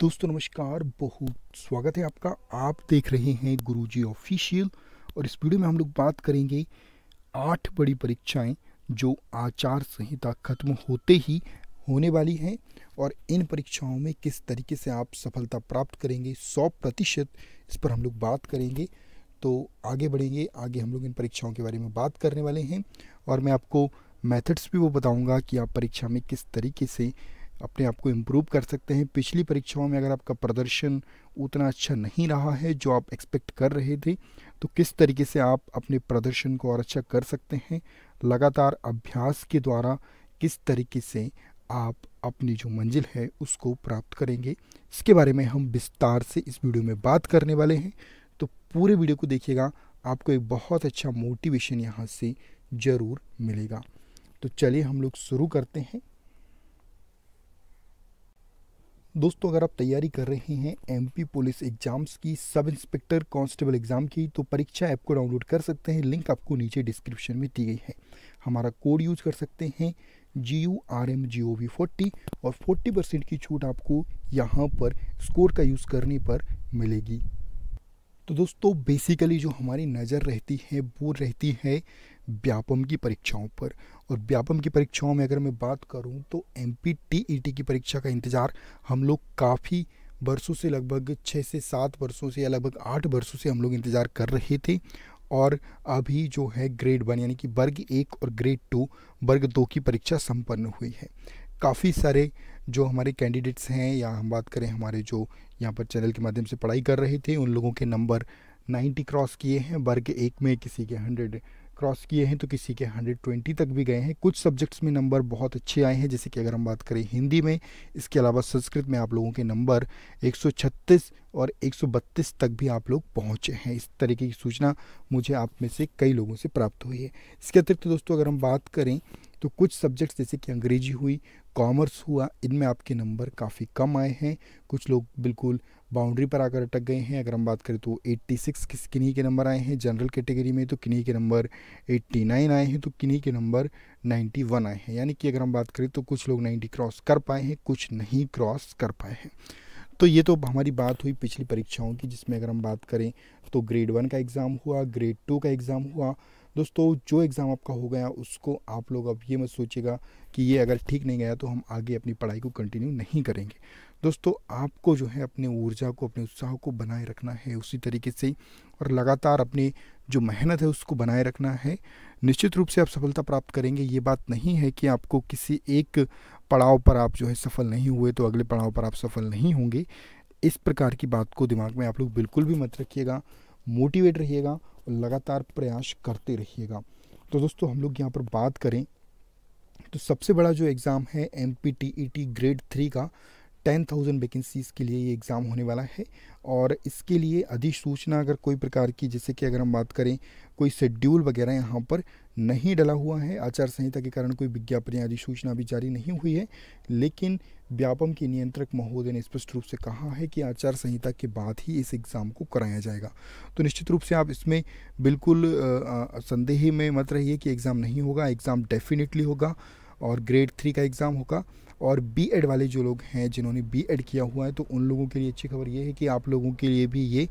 दोस्तों नमस्कार बहुत स्वागत है आपका आप देख रहे हैं गुरुजी ऑफिशियल और इस वीडियो में हम लोग बात करेंगे आठ बड़ी परीक्षाएं जो आचार संहिता खत्म होते ही होने वाली हैं और इन परीक्षाओं में किस तरीके से आप सफलता प्राप्त करेंगे सौ प्रतिशत इस पर हम लोग बात करेंगे तो आगे बढ़ेंगे आगे हम लोग इन परीक्षाओं के बारे में बात करने वाले हैं और मैं आपको मेथड्स भी वो बताऊंगा कि आप परीक्षा में किस तरीके से अपने आप को इम्प्रूव कर सकते हैं पिछली परीक्षाओं में अगर आपका प्रदर्शन उतना अच्छा नहीं रहा है जो आप एक्सपेक्ट कर रहे थे तो किस तरीके से आप अपने प्रदर्शन को और अच्छा कर सकते हैं लगातार अभ्यास के द्वारा किस तरीके से आप अपनी जो मंजिल है उसको प्राप्त करेंगे इसके बारे में हम विस्तार से इस वीडियो में बात करने वाले हैं तो पूरे वीडियो को देखिएगा आपको एक बहुत अच्छा मोटिवेशन यहाँ से ज़रूर मिलेगा तो चलिए हम लोग शुरू करते हैं दोस्तों अगर आप तैयारी कर रहे हैं एमपी पुलिस एग्जाम्स की सब इंस्पेक्टर कांस्टेबल एग्ज़ाम की तो परीक्षा ऐप को डाउनलोड कर सकते हैं लिंक आपको नीचे डिस्क्रिप्शन में दी गई है हमारा कोड यूज कर सकते हैं G U R M G O V forty और फोर्टी परसेंट की छूट आपको यहाँ पर स्कोर का यूज़ करने पर मिलेगी तो दोस्तों बेसिकली जो हमारी नज़र रहती है वो रहती है व्यापम की परीक्षाओं पर और व्यापम की परीक्षाओं में अगर मैं बात करूं तो एम पी e की परीक्षा का इंतज़ार हम लोग काफ़ी वर्षों से लगभग छः से सात वर्षों से या लगभग आठ वर्षों से हम लोग इंतज़ार कर रहे थे और अभी जो है ग्रेड वन यानी कि वर्ग एक और ग्रेड टू वर्ग दो की परीक्षा संपन्न हुई है काफ़ी सारे जो हमारे कैंडिडेट्स हैं या हम बात करें हमारे जो यहाँ पर चैनल के माध्यम से पढ़ाई कर रहे थे उन लोगों के नंबर 90 क्रॉस किए हैं वर्ग एक में किसी के हंड्रेड क्रॉस किए हैं तो किसी के 120 तक भी गए हैं कुछ सब्जेक्ट्स में नंबर बहुत अच्छे आए हैं जैसे कि अगर हम बात करें हिंदी में इसके अलावा संस्कृत में आप लोगों के नंबर 136 और 132 तक भी आप लोग पहुंचे हैं इस तरीके की सूचना मुझे आप में से कई लोगों से प्राप्त हुई है इसके अतिरिक्त दोस्तों अगर हम बात करें तो कुछ सब्जेक्ट्स जैसे कि अंग्रेजी हुई कॉमर्स हुआ इनमें आपके नंबर काफ़ी कम आए हैं कुछ लोग बिल्कुल बाउंड्री पर आकर अटक गए हैं अगर हम बात करें तो 86 किस किन्हीं के नंबर आए हैं जनरल कैटेगरी में तो किन्हीं के नंबर 89 आए हैं तो किन्हीं के नंबर 91 आए हैं यानी कि अगर हम बात करें तो कुछ लोग 90 क्रॉस कर पाए हैं कुछ नहीं क्रॉस कर पाए हैं तो ये तो हमारी बात हुई पिछली परीक्षाओं की जिसमें अगर हम बात करें तो ग्रेड वन का एग्ज़ाम हुआ ग्रेड टू का एग्ज़ाम हुआ दोस्तों जो एग्ज़ाम आपका हो गया उसको आप लोग अब ये मत सोचिएगा कि ये अगर ठीक नहीं गया तो हम आगे अपनी पढ़ाई को कंटिन्यू नहीं करेंगे दोस्तों आपको जो है अपने ऊर्जा को अपने उत्साह को बनाए रखना है उसी तरीके से और लगातार अपनी जो मेहनत है उसको बनाए रखना है निश्चित रूप से आप सफलता प्राप्त करेंगे ये बात नहीं है कि आपको किसी एक पड़ाव पर आप जो है सफल नहीं हुए तो अगले पड़ाव पर आप सफल नहीं होंगे इस प्रकार की बात को दिमाग में आप लोग बिल्कुल भी मत रखिएगा मोटिवेट रहिएगा लगातार प्रयास करते रहिएगा तो दोस्तों हम लोग यहाँ पर बात करें तो सबसे बड़ा जो एग्ज़ाम है एम पी ग्रेड थ्री का टेन थाउजेंड वैकेंसीज़ के लिए ये एग्ज़ाम होने वाला है और इसके लिए अधिसूचना अगर कोई प्रकार की जैसे कि अगर हम बात करें कोई शेड्यूल वगैरह यहाँ पर नहीं डला हुआ है आचार संहिता के कारण कोई विज्ञापन या अधिसूचना भी जारी नहीं हुई है लेकिन व्यापम के नियंत्रक महोदय ने स्पष्ट रूप से कहा है कि आचार संहिता के बाद ही इस एग्ज़ाम को कराया जाएगा तो निश्चित रूप से आप इसमें बिल्कुल संदेह में मत रहिए कि एग्ज़ाम नहीं होगा एग्ज़ाम डेफिनेटली होगा और ग्रेड थ्री का एग्ज़ाम होगा और बी एड वाले जो लोग हैं जिन्होंने बी एड किया हुआ है तो उन लोगों के लिए अच्छी खबर ये है कि आप लोगों के लिए भी ये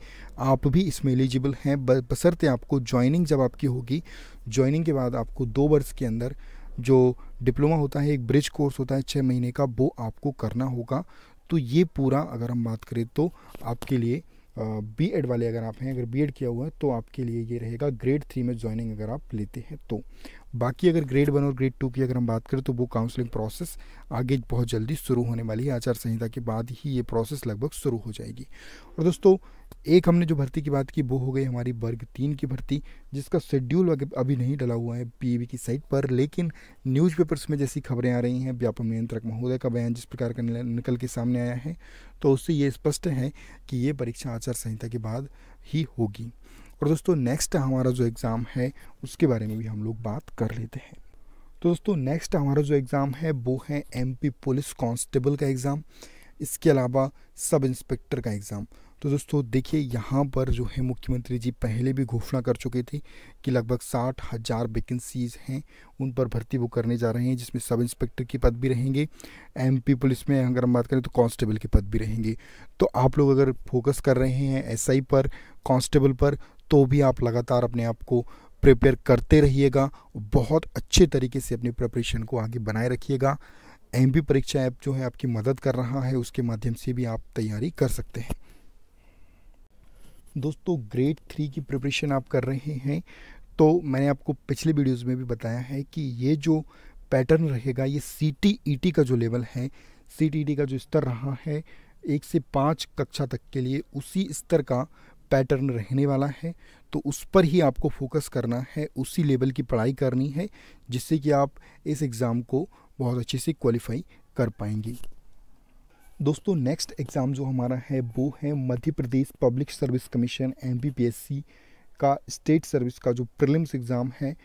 आप भी इसमें एलिजिबल हैं बसरते आपको ज्वाइनिंग जब आपकी होगी ज्वाइनिंग के बाद आपको दो वर्ष के अंदर जो डिप्लोमा होता है एक ब्रिज कोर्स होता है छः महीने का वो आपको करना होगा तो ये पूरा अगर हम बात करें तो आपके लिए बी एड वाले अगर आप हैं अगर बी एड किया हुआ है तो आपके लिए ये रहेगा ग्रेड थ्री में ज्वाइनिंग अगर आप लेते हैं तो बाकी अगर ग्रेड वन और ग्रेड टू की अगर हम बात करें तो वो काउंसलिंग प्रोसेस आगे बहुत जल्दी शुरू होने वाली है आचार संहिता के बाद ही ये प्रोसेस लगभग शुरू हो जाएगी और दोस्तों एक हमने जो भर्ती की बात की वो हो गई हमारी वर्ग तीन की भर्ती जिसका शेड्यूल अभी नहीं डला हुआ है पी e की साइट पर लेकिन न्यूज़पेपर्स में जैसी खबरें आ रही हैं व्यापक नियंत्रक महोदय का बयान जिस प्रकार का निकल के सामने आया है तो उससे ये स्पष्ट है कि ये परीक्षा आचार संहिता के बाद ही होगी और दोस्तों नेक्स्ट हमारा जो एग्ज़ाम है उसके बारे में भी हम लोग बात कर लेते हैं तो दोस्तों नेक्स्ट हमारा जो एग्ज़ाम है वो है एमपी पुलिस कांस्टेबल का एग्ज़ाम इसके अलावा सब इंस्पेक्टर का एग्ज़ाम तो दोस्तों देखिए यहाँ पर जो है मुख्यमंत्री जी पहले भी घोषणा कर चुके थे कि लगभग साठ हज़ार वैकेंसीज़ हैं उन पर भर्ती वो करने जा रहे हैं जिसमें सब इंस्पेक्टर के पद भी रहेंगे एमपी पुलिस में अगर हम बात करें तो कांस्टेबल के पद भी रहेंगे तो आप लोग अगर फोकस कर रहे हैं एसआई पर कांस्टेबल पर तो भी आप लगातार अपने आप को प्रिपेयर करते रहिएगा बहुत अच्छे तरीके से अपनी प्रिपरेशन को आगे बनाए रखिएगा एम परीक्षा ऐप जो है आपकी मदद कर रहा है उसके माध्यम से भी आप तैयारी कर सकते हैं दोस्तों ग्रेड थ्री की प्रिपरेशन आप कर रहे हैं तो मैंने आपको पिछले वीडियोस में भी बताया है कि ये जो पैटर्न रहेगा ये सी टी e का जो लेवल है सी e का जो स्तर रहा है एक से पाँच कक्षा तक के लिए उसी स्तर का पैटर्न रहने वाला है तो उस पर ही आपको फोकस करना है उसी लेवल की पढ़ाई करनी है जिससे कि आप इस एग्ज़ाम को बहुत अच्छे से क्वालिफाई कर पाएंगे दोस्तों नेक्स्ट एग्ज़ाम जो हमारा है वो है Madhya Pradesh public service commission M का स्टेट सर्विस का जो प्रिलिम्स एग्ज़ाम है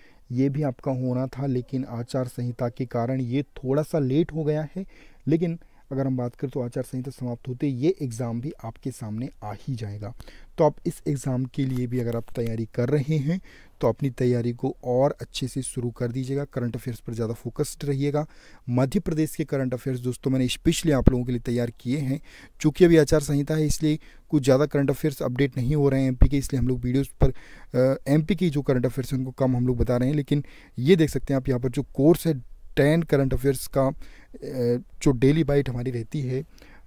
ये भी आपका होना था लेकिन आचार संहिता के कारण ये थोड़ा सा लेट हो गया है लेकिन अगर हम बात करें तो आचार संहिता समाप्त होते ये एग्ज़ाम भी आपके सामने आ ही जाएगा तो आप इस एग्ज़ाम के लिए भी अगर आप तैयारी कर रहे हैं तो अपनी तैयारी को और अच्छे से शुरू कर दीजिएगा करंट अफेयर्स पर ज़्यादा फोकस्ड रहिएगा मध्य प्रदेश के करंट अफेयर्स दोस्तों मैंने स्पेशली आप लोगों के लिए तैयार किए हैं चूँकि अभी आचार संहिता है इसलिए कुछ ज़्यादा करंट अफेयर्स अपडेट नहीं हो रहे हैं एम के इसलिए हम लोग वीडियोज़ पर एम के जो करंट अफेयर्स हैं उनको कम हम लोग बता रहे हैं लेकिन ये देख सकते हैं आप यहाँ पर जो कोर्स है टेन करंट अफेयर्स का जो डेली बाइट हमारी रहती है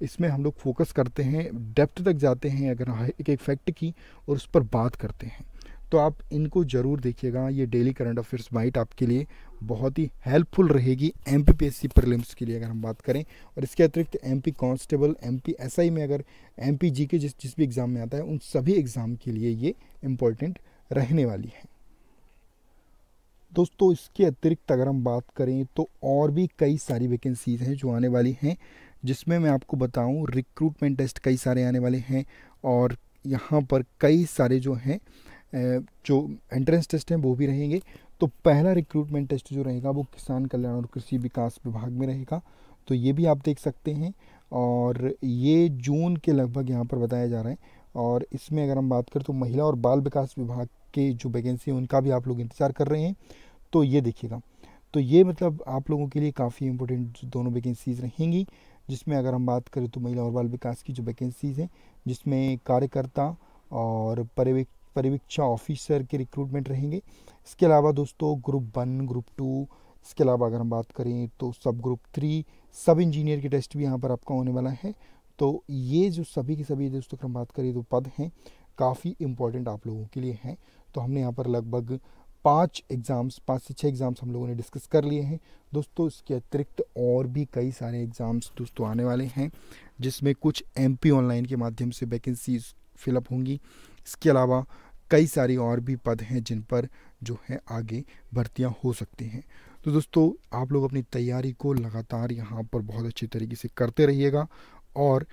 इसमें हम लोग फोकस करते हैं डेप्थ तक जाते हैं अगर हाँ, एक एक फैक्ट की और उस पर बात करते हैं तो आप इनको ज़रूर देखिएगा ये डेली करंट अफेयर्स बाइट आपके लिए बहुत ही हेल्पफुल रहेगी एम पी प्रीलिम्स के लिए अगर हम बात करें और इसके अतिरिक्त M P constable M P S I में अगर एम पी जी के जिस जिस भी एग्ज़ाम में आता है उन सभी एग्ज़ाम के लिए ये इम्पोर्टेंट रहने वाली है दोस्तों इसके अतिरिक्त अगर हम बात करें तो और भी कई सारी वैकेंसीज़ हैं जो आने वाली हैं जिसमें मैं आपको बताऊं रिक्रूटमेंट टेस्ट कई सारे आने वाले हैं और यहाँ पर कई सारे जो हैं जो एंट्रेंस टेस्ट हैं वो भी रहेंगे तो पहला रिक्रूटमेंट टेस्ट जो रहेगा वो किसान कल्याण और कृषि विकास विभाग में रहेगा तो ये भी आप देख सकते हैं और ये जून के लगभग यहाँ पर बताया जा रहा है और इसमें अगर हम बात करें तो महिला और बाल विकास विभाग के जो वैकेंसी उनका भी आप लोग इंतज़ार कर रहे हैं तो ये देखिएगा तो ये मतलब आप लोगों के लिए काफ़ी इंपॉर्टेंट दोनों वैकेंसीज़ रहेंगी जिसमें अगर हम बात करें तो महिला और बाल विकास की जो वैकेंसीज़ हैं जिसमें कार्यकर्ता और परिवेक परिवीक्षा ऑफिसर के रिक्रूटमेंट रहेंगे इसके अलावा दोस्तों ग्रुप वन ग्रुप टू इसके अलावा अगर हम बात करें तो सब ग्रुप थ्री सब इंजीनियर के टेस्ट भी यहाँ पर आपका होने वाला है तो ये जो सभी के सभी दोस्तों अगर हम बात करें तो पद हैं काफ़ी इम्पोर्टेंट आप लोगों के लिए हैं तो हमने यहाँ पर लगभग पाँच एग्ज़ाम्स पाँच से छः एग्ज़ाम्स हम लोगों ने डिस्कस कर लिए हैं दोस्तों इसके अतिरिक्त और भी कई सारे एग्ज़ाम्स दोस्तों आने वाले हैं जिसमें कुछ एम ऑनलाइन के माध्यम से वैकेंसीज फिलअप होंगी इसके अलावा कई सारी और भी पद हैं जिन पर जो है आगे भर्तियाँ हो सकती हैं तो दोस्तों आप लोग अपनी तैयारी को लगातार यहाँ पर बहुत अच्छी तरीके से करते रहिएगा और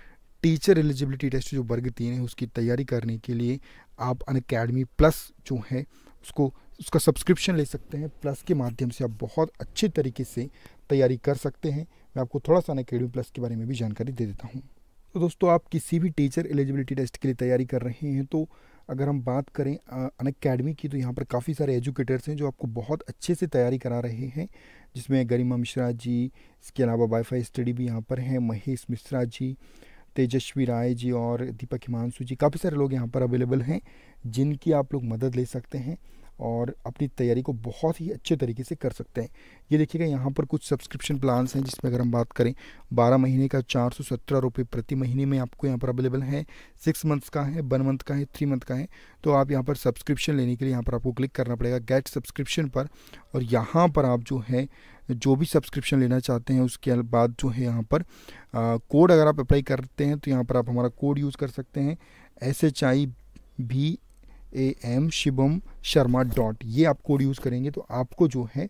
टीचर एलिजिबिलिटी टेस्ट जो वर्ग तीन है उसकी तैयारी करने के लिए आप अन अकेडमी प्लस जो है उसको उसका सब्सक्रिप्शन ले सकते हैं प्लस के माध्यम से आप बहुत अच्छे तरीके से तैयारी कर सकते हैं मैं आपको थोड़ा सा अन अकेडमी प्लस के बारे में भी जानकारी दे देता हूँ तो दोस्तों आप किसी भी टीचर एलिजिबिलिटी टेस्ट के लिए तैयारी कर रहे हैं तो अगर हम बात करें अन अकेडमी की तो यहाँ पर काफ़ी सारे एजुकेटर्स हैं जो आपको बहुत अच्छे से तैयारी करा रहे हैं जिसमें गरिमा मिश्रा जी इसके अलावा वाईफाई स्टडी भी यहाँ पर हैं महेश मिश्रा जी तेजस्वी राय जी और दीपक हिमांशु जी काफ़ी सारे लोग यहाँ पर अवेलेबल हैं जिनकी आप लोग मदद ले सकते हैं और अपनी तैयारी को बहुत ही अच्छे तरीके से कर सकते हैं ये देखिएगा यहाँ पर कुछ सब्सक्रिप्शन प्लान्स हैं जिसमें अगर हम बात करें 12 महीने का चार सौ सत्रह रुपये प्रति महीने में आपको यहाँ पर अवेलेबल है सिक्स मंथ्स का है वन मंथ का है थ्री मंथ का है तो आप यहाँ पर सब्सक्रिप्शन लेने के लिए यहाँ पर आपको क्लिक करना पड़ेगा गेट सब्सक्रिप्शन पर और यहाँ पर आप जो है जो भी सब्सक्रिप्शन लेना चाहते हैं उसके बाद जो है यहाँ पर कोड अगर आप अप्लाई करते हैं तो यहाँ पर आप हमारा कोड यूज़ कर सकते हैं S H I B A M Shivam Sharma dot ये आप कोड यूज़ करेंगे तो आपको जो है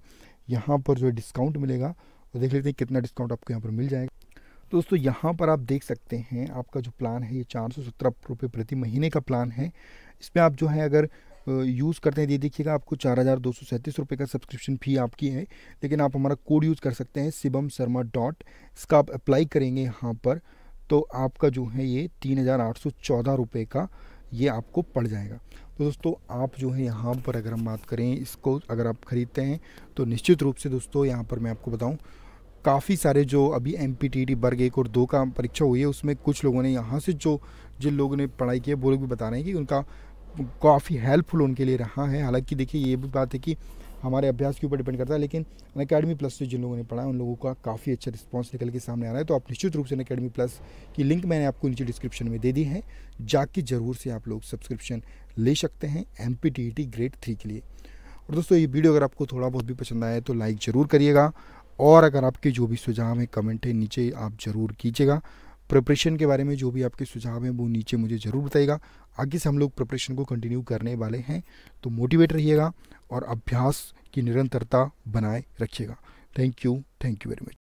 यहाँ पर जो है डिस्काउंट मिलेगा और देख लेते हैं कितना डिस्काउंट आपको यहाँ पर मिल जाएगा तो दोस्तों यहाँ पर आप देख सकते हैं आपका जो प्लान है ये चार सौ सत्रह रुपये प्रति महीने का प्लान है इसमें आप जो है अगर यूज़ करते हैं ये देखिएगा आपको चार हज़ार दो सौ सैंतीस रुपये का सब्सक्रिप्शन फ़ी आपकी है लेकिन आप हमारा कोड यूज़ कर सकते हैं शिवम शर्मा डॉट इसका आप अप्लाई करेंगे यहाँ पर तो आपका जो है ये तीन हज़ार आठ सौ चौदह रुपये का ये आपको पड़ जाएगा तो दोस्तों आप जो है यहाँ पर अगर हम बात करें इसको अगर आप ख़रीदते हैं तो निश्चित रूप से दोस्तों यहाँ पर मैं आपको बताऊँ काफ़ी सारे जो अभी एम पी वर्ग एक और दो का परीक्षा हुई है उसमें कुछ लोगों ने यहाँ से जो जिन लोगों ने पढ़ाई की है वो लोग भी बता रहे हैं कि उनका काफ़ी हेल्पफुल उनके लिए रहा है हालांकि देखिए ये भी बात है कि हमारे अभ्यास के ऊपर डिपेंड करता है लेकिन अकेडमी प्लस से जिन लोगों ने पढ़ा है उन लोगों का काफ़ी अच्छा रिस्पॉन्स निकल के सामने आ रहा है तो आप निश्चित रूप से अकेडमी प्लस की लिंक मैंने आपको नीचे डिस्क्रिप्शन में दे दी है जाके ज़रूर से आप लोग सब्सक्रिप्शन ले सकते हैं एम ग्रेड थ्री के लिए और दोस्तों ये वीडियो अगर आपको थोड़ा बहुत भी पसंद आए तो लाइक ज़रूर करिएगा और अगर आपके जो भी सुझाव हैं कमेंट हैं नीचे आप ज़रूर कीजिएगा प्रिपरेशन के बारे में जो भी आपके सुझाव हैं वो नीचे मुझे ज़रूर बताइएगा आगे से हम लोग प्रिपरेशन को कंटिन्यू करने वाले हैं तो मोटिवेट रहिएगा और अभ्यास की निरंतरता बनाए रखिएगा thank you thank you very much